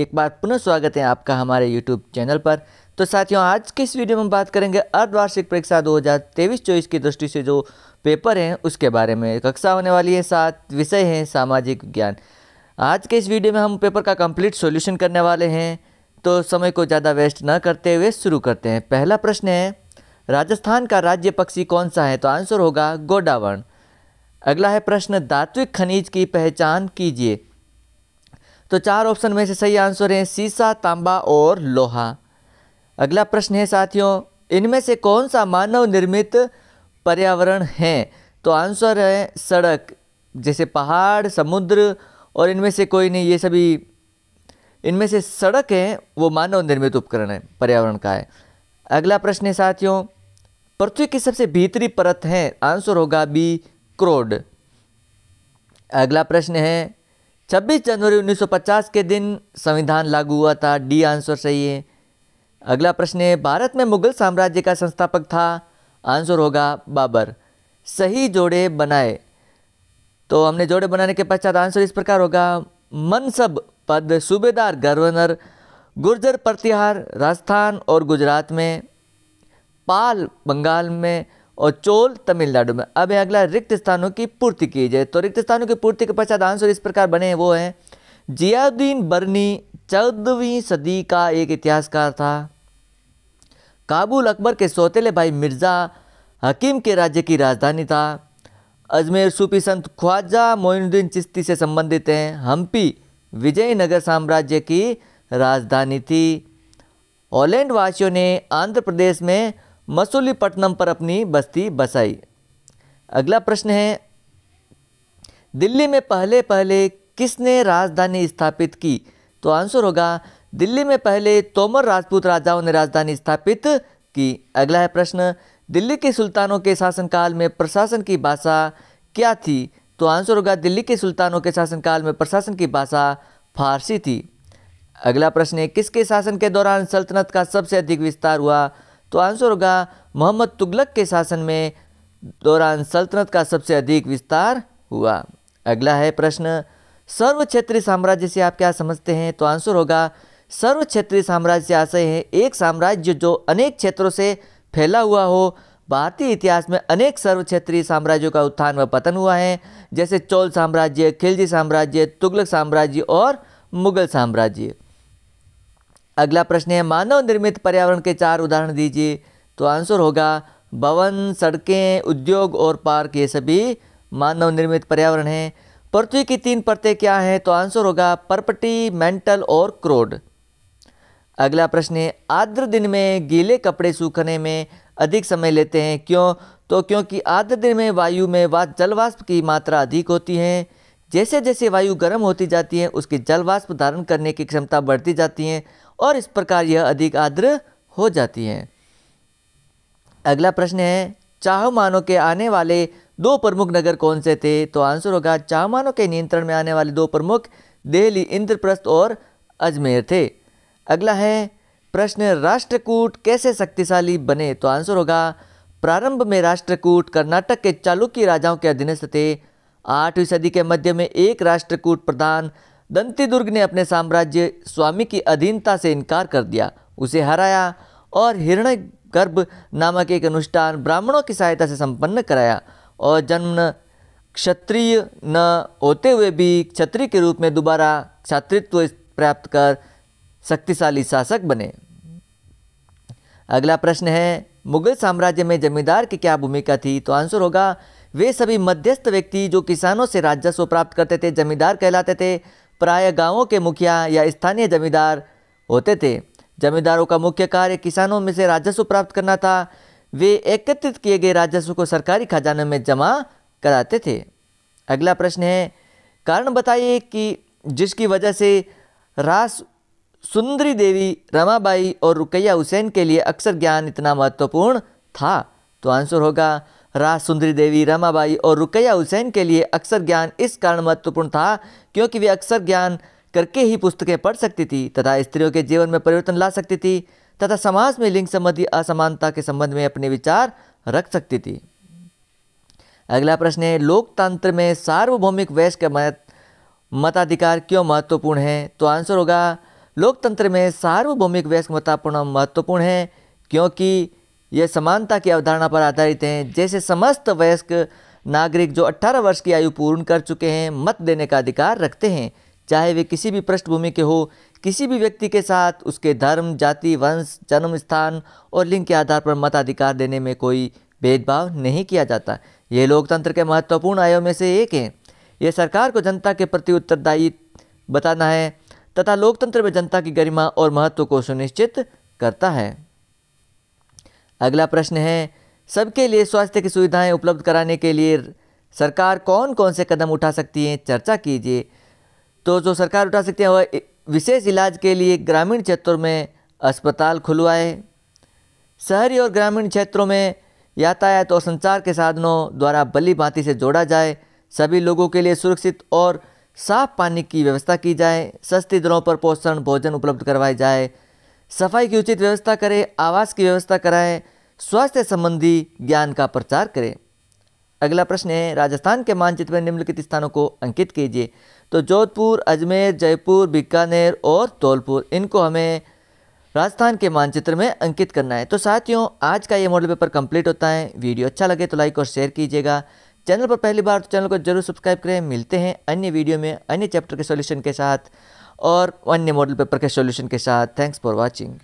एक बार पुनः स्वागत है आपका हमारे यूट्यूब चैनल पर तो साथियों आज के इस वीडियो में बात करेंगे अर्धवार्षिक परीक्षा 2023 चौबीस की दृष्टि से जो पेपर हैं उसके बारे में कक्षा होने वाली है सात विषय हैं सामाजिक विज्ञान आज के इस वीडियो में हम पेपर का कंप्लीट सॉल्यूशन करने वाले हैं तो समय को ज़्यादा वेस्ट न करते हुए शुरू करते हैं पहला प्रश्न है राजस्थान का राज्य पक्षी कौन सा है तो आंसर होगा गोडावर्ण अगला है प्रश्न धात्विक खनिज की पहचान कीजिए तो चार ऑप्शन में से सही आंसर है सीसा तांबा और लोहा अगला प्रश्न है साथियों इनमें से कौन सा मानव निर्मित पर्यावरण है तो आंसर है सड़क जैसे पहाड़ समुद्र और इनमें से कोई नहीं ये सभी इनमें से सड़क है वो मानव निर्मित उपकरण है पर्यावरण का है अगला प्रश्न है साथियों पृथ्वी की सबसे भीतरी परत है आंसर होगा बी क्रोड अगला प्रश्न है 26 जनवरी 1950 के दिन संविधान लागू हुआ था डी आंसर सही है अगला प्रश्न है भारत में मुगल साम्राज्य का संस्थापक था आंसर होगा बाबर सही जोड़े बनाए तो हमने जोड़े बनाने के पश्चात आंसर इस प्रकार होगा मनसब पद सूबेदार गवर्नर गुर्जर प्रतिहार राजस्थान और गुजरात में पाल बंगाल में और चोल तमिलनाडु में अब है अगला रिक्त स्थानों की पूर्ति की जाए तो रिक्त स्थानों की पूर्ति के पश्चात आंसर इस प्रकार बने हैं वो हैं जियाउद्दीन बर्नी चौदहवीं सदी का एक इतिहासकार था काबुल अकबर के सौतेले भाई मिर्ज़ा हकीम के राज्य की राजधानी था अजमेर सूफी संत ख्वाजा मोइनुद्दीन चिश्ती से संबंधित हैं हम्पी विजयनगर साम्राज्य की राजधानी थी हॉलैंड वासियों ने आंध्र प्रदेश में मसूलीपट्टनम पर अपनी बस्ती बसाई अगला प्रश्न है दिल्ली में पहले पहले किसने राजधानी स्थापित की तो आंसर होगा दिल्ली में पहले तोमर राजपूत राजाओं ने राजधानी स्थापित की अगला है प्रश्न दिल्ली के सुल्तानों के शासनकाल में प्रशासन की भाषा क्या थी तो आंसर होगा दिल्ली के सुल्तानों के शासनकाल में प्रशासन की भाषा फारसी थी अगला प्रश्न है किसके शासन के दौरान सल्तनत का सबसे अधिक विस्तार हुआ तो आंसर होगा मोहम्मद तुगलक के शासन में दौरान सल्तनत का सबसे अधिक विस्तार हुआ अगला है प्रश्न सर्व क्षेत्रीय साम्राज्य से आप क्या समझते हैं तो आंसर होगा सर्व क्षेत्रीय साम्राज्य से आशय है एक साम्राज्य जो अनेक क्षेत्रों से फैला हुआ हो भारतीय इतिहास में अनेक सर्व क्षेत्रीय साम्राज्यों का उत्थान व पतन हुआ है जैसे चोल साम्राज्य खिलजी साम्राज्य तुगलक साम्राज्य और मुगल साम्राज्य अगला प्रश्न है मानव निर्मित पर्यावरण के चार उदाहरण दीजिए तो आंसर होगा भवन सड़कें उद्योग और पार्क ये सभी मानव निर्मित पर्यावरण हैं पृथ्वी की तीन परतें क्या हैं तो आंसर होगा परपटी मेंटल और क्रोड अगला प्रश्न है आर्द्र दिन में गीले कपड़े सूखने में अधिक समय लेते हैं क्यों तो क्योंकि आर्द्र दिन में वायु में वा जलवाष्प की मात्रा अधिक होती है जैसे जैसे वायु गर्म होती जाती है उसकी जलवाष्प धारण करने की क्षमता बढ़ती जाती है और इस प्रकार यह अधिक आर्द्र हो जाती है अगला प्रश्न है चाहमानों के आने वाले दो प्रमुख नगर कौन से थे तो आंसर होगा चाहमानों के नियंत्रण में आने वाले दो प्रमुख दिल्ली इंद्रप्रस्थ और अजमेर थे अगला है प्रश्न राष्ट्रकूट कैसे शक्तिशाली बने तो आंसर होगा प्रारंभ में राष्ट्रकूट कर्नाटक के चालुक्य राजाओं के अधीनस्थ थे आठवीं सदी के मध्य में एक राष्ट्रकूट प्रधान दुर्ग ने अपने साम्राज्य स्वामी की अधीनता से इनकार कर दिया उसे हराया और हिरणय गर्भ नामक एक अनुष्ठान ब्राह्मणों की सहायता से संपन्न कराया और जन्म क्षत्रिय न होते हुए भी क्षत्रिय के रूप में दोबारा क्षत्रित्व प्राप्त कर शक्तिशाली शासक बने अगला प्रश्न है मुगल साम्राज्य में जमींदार की क्या भूमिका थी तो आंसर होगा वे सभी मध्यस्थ व्यक्ति जो किसानों से राजस्व प्राप्त करते थे जमींदार कहलाते थे प्राय गांवों के मुखिया या स्थानीय जमींदार होते थे जमींदारों का मुख्य कार्य किसानों में से राजस्व प्राप्त करना था वे एकत्रित किए गए राजस्व को सरकारी खजाने में जमा कराते थे अगला प्रश्न है कारण बताइए कि जिसकी वजह से रास सुंदरी देवी रमाबाई और रुकैया हुसैन के लिए अक्सर ज्ञान इतना महत्वपूर्ण था तो आंसर होगा राह सुंदरी देवी रमाबाई और रुकैया हुसैन के लिए अक्सर ज्ञान इस कारण महत्वपूर्ण था क्योंकि वे अक्सर ज्ञान करके ही पुस्तकें पढ़ सकती थी तथा स्त्रियों के जीवन में परिवर्तन ला सकती थी तथा समाज में लिंग संबंधी असमानता के संबंध में अपने विचार रख सकती थी अगला प्रश्न है लोकतंत्र में सार्वभौमिक वैश्य का मत मताधिकार क्यों महत्वपूर्ण है तो आंसर होगा लोकतंत्र में सार्वभौमिक वैश्य मतापूर्ण महत्वपूर्ण है क्योंकि यह समानता की अवधारणा पर आधारित हैं जैसे समस्त वयस्क नागरिक जो 18 वर्ष की आयु पूर्ण कर चुके हैं मत देने का अधिकार रखते हैं चाहे वे किसी भी पृष्ठभूमि के हो किसी भी व्यक्ति के साथ उसके धर्म जाति वंश जन्म स्थान और लिंग के आधार पर मताधिकार देने में कोई भेदभाव नहीं किया जाता ये लोकतंत्र के महत्वपूर्ण आयो में से एक हैं यह सरकार को जनता के प्रति उत्तरदायी बताना है तथा लोकतंत्र में जनता की गरिमा और महत्व को सुनिश्चित करता है अगला प्रश्न है सबके लिए स्वास्थ्य की सुविधाएं उपलब्ध कराने के लिए सरकार कौन कौन से कदम उठा सकती है चर्चा कीजिए तो जो सरकार उठा सकती है वह विशेष इलाज के लिए ग्रामीण क्षेत्रों में अस्पताल खुलवाए शहरी और ग्रामीण क्षेत्रों में यातायात और संचार के साधनों द्वारा बली भांति से जोड़ा जाए सभी लोगों के लिए सुरक्षित और साफ पानी की व्यवस्था की जाए सस्ती दरों पर पोषण भोजन उपलब्ध करवाए जाए सफाई की उचित व्यवस्था करें आवास की व्यवस्था कराएं स्वास्थ्य संबंधी ज्ञान का प्रचार करें अगला प्रश्न है राजस्थान के मानचित्र में निम्नलिखित स्थानों को अंकित कीजिए तो जोधपुर अजमेर जयपुर बीकानेर और धौलपुर इनको हमें राजस्थान के मानचित्र में अंकित करना है तो साथियों आज का ये मॉडल पेपर कंप्लीट होता है वीडियो अच्छा लगे तो लाइक और शेयर कीजिएगा चैनल पर पहली बार तो चैनल को जरूर सब्सक्राइब करें मिलते हैं अन्य वीडियो में अन्य चैप्टर के सॉल्यूशन के साथ और अन्य मॉडल पेपर के सॉल्यूशन के साथ थैंक्स फॉर वाचिंग